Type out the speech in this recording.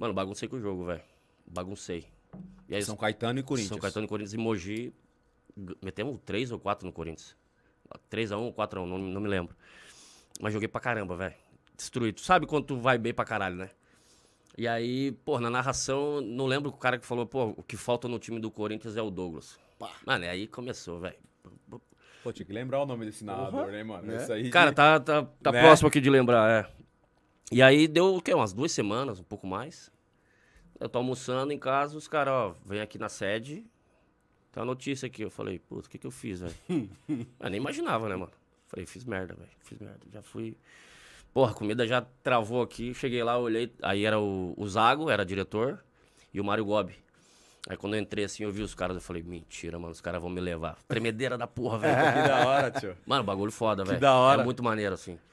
Mano, baguncei com o jogo, velho. Baguncei. E aí, São Caetano e Corinthians. São Caetano e Corinthians e Mogi. Metemos três ou quatro no Corinthians. três a um ou quatro a um, não, não me lembro. Mas joguei pra caramba, velho. Destruído. Sabe quando tu vai bem pra caralho, né? E aí, pô, na narração, não lembro o cara que falou, pô, o que falta no time do Corinthians é o Douglas. Pá. Mano, aí começou, velho. Pô, tinha que lembrar o nome desse narrador, uhum. né, mano? É. Isso aí. Cara, tá, tá, tá né? próximo aqui de lembrar, é. E aí deu o quê? Umas duas semanas, um pouco mais. Eu tô almoçando em casa, os caras, ó, vem aqui na sede. Tá a notícia aqui. Eu falei, puta, o que que eu fiz, velho? eu nem imaginava, né, mano? Falei, fiz merda, velho. Fiz merda. Já fui. Porra, a comida já travou aqui. Cheguei lá, olhei. Aí era o, o Zago, era diretor, e o Mário Gobi. Aí quando eu entrei assim, eu vi os caras, eu falei, mentira, mano, os caras vão me levar. Tremedeira da porra, velho. que da hora, tio. Mano, bagulho foda, velho. Que da hora. É muito maneiro, assim.